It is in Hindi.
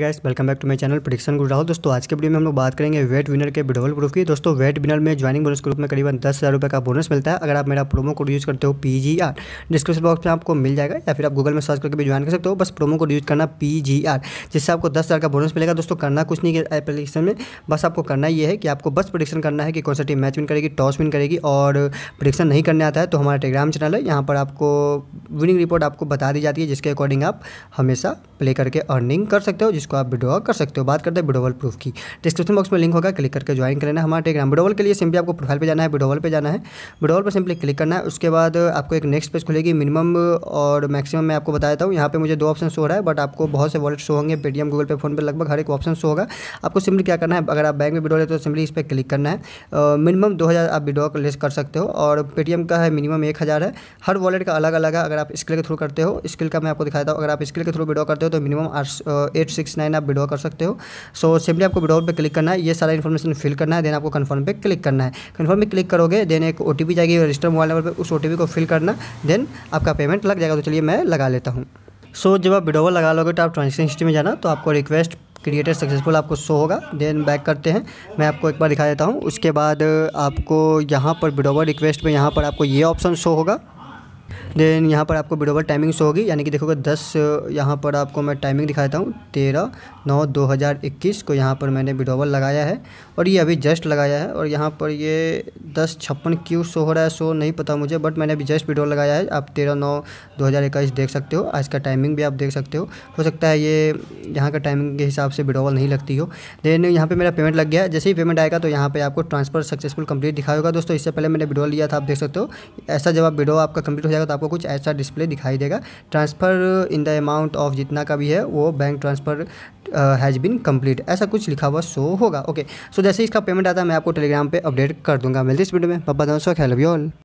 guys welcome back to my channel good Rahul दोस्तों आज के वीडियो में हम लोग बात करेंगे वेट विनर के डबल प्रूफ की दोस्तों वेट विनर में ज्वाइनिंग बोनस रूप में करीबन दस हज़ार रुपये का बोनस मिलता है अगर आप मेरा प्रोमो कोड यूज़ करते हो P G R description box में आपको मिल जाएगा या फिर आप गूगल में सर्च करके भी ज्वाइन कर सकते हो बस प्रोमो कोड यूज़ करना पी जी आर जिससे आपको दस हज़ार का बोनस मिलेगा दोस्तों करना कुछ नहीं है एप्लीकेशन में बस आपको करना ये है कि आपको बस प्रोडिक्शन करना है कि कौन सा टीम मैच विन करेगी टॉस विन करेगी और प्रोडिक्शन नहीं करने आता है तो हमारा टेलीग्राम चैनल है यहाँ पर आपको विनिंग रिपोर्ट आपको बता दी जाती है जिसके अकॉर्डिंग आप हमेशा प्ले करके अर्निंग कर सकते हो जिसको आप विड्रॉ कर सकते हो बात करते हैं विड्रोवल प्रूफ की डिस्क्रिप्शन बॉक्स में लिंक होगा क्लिक करके ज्वाइन करना हमारा टेलीग्राम विड्रोवल के लिए सिंपली आपको प्रोफाइल पर जाना है विड्रोवल पर जाना है विड्रोवल पर सिंपली क्लिक करना है उसके बाद आपको एक नेक्स्ट पेज खुलेगी मिनिमम और मैक्सिमम मैं आपको बताया हूँ यहाँ पर मुझे दो ऑप्शन शो रहा है बट आपको बहुत से वॉलेट शो होंगे पेटीएम गूगल पे फोन पर लगभग हर एक ऑप्शन शो होगा आपको सिंपली क्या करना है अगर आप बैंक में विड्रॉ लेते हो तो सिंपली इस पर क्लिक करना है मिनिमम दो हज़ार आप विड्रॉ लेस कर सकते हो और पेटीएम का है मिनिमम एक हज़ार है हर वॉलेट का अलग अलग है अगर आप स्किल के थ्रू करते हो स्किल का मैं आपको दिखाता हूँ अगर आप स्किल के थ्रू विड्रॉ करते हो हो तो मिनिमम एट सिक्स नाइन आप विड्रॉ कर सकते हो सो so, सिंपली आपको विड्रॉ पे क्लिक करना है ये सारा इन्फॉर्मेशन फिल करना है देन आपको कन्फर्म पे क्लिक करना है कन्फर्म पे क्लिक करोगे देन एक ओ जाएगी रजिस्टर मोबाइल नंबर पर उस ओ को फिल करना देन आपका पेमेंट लग जाएगा तो चलिए मैं लगा लेता हूँ सो so, जब आप विड्रोवल लगा लोगे तो आप ट्रांजेक्शन हिस्ट्री में जाना तो आपको रिक्वेस्ट क्रिएटेड सक्सेसफुल आपको शो होगा देन बैक करते हैं मैं आपको एक बार दिखा देता हूँ उसके बाद आपको यहाँ पर विड्रोवल रिक्वेस्ट में यहां पर आपको ये ऑप्शन शो होगा देन यहाँ पर आपको विडोवर टाइमिंग शो होगी यानी कि देखोगे दस यहाँ पर आपको मैं टाइमिंग दिखाता हूँ तेरह नौ दो हज़ार इक्कीस को यहाँ पर मैंने विड्रोवल लगाया है और ये अभी जस्ट लगाया है और यहाँ पर ये दस छप्पन क्यू शो हो रहा है शो नहीं पता मुझे बट मैंने अभी जस्ट विड्रोवल लगाया है आप तेरह नौ दो हज़ार इक्कीस देख सकते हो आज का टाइमिंग भी आप देख सकते हो हो सकता है ये यहाँ का टाइमिंग के हिसाब से विडोवर नहीं लगती हो देन यहाँ पर मेरा पेमेंट लग गया है जैसे ही पेमेंट आएगा तो यहाँ पर आपको ट्रांसफर सक्सेसफुल कंप्लीट दिखाएगा दोस्तों इससे पहले मैंने विडोवर लिया था आप देख सकते हो ऐसा जब आप विडो आपका कंप्लीट हो जाएगा तो आपको कुछ ऐसा डिस्प्ले दिखाई देगा transfer in the amount of जितना का भी है वो bank transfer has been complete ऐसा कुछ लिखा हुआ शो होगा ओके सो जैसे इसका पेमेंट आता है मैं आपको टेलीग्राम पर अपडेट कर दूंगा मिलती इस वीडियो में पप्पा दोस्तों ख्याल ऑल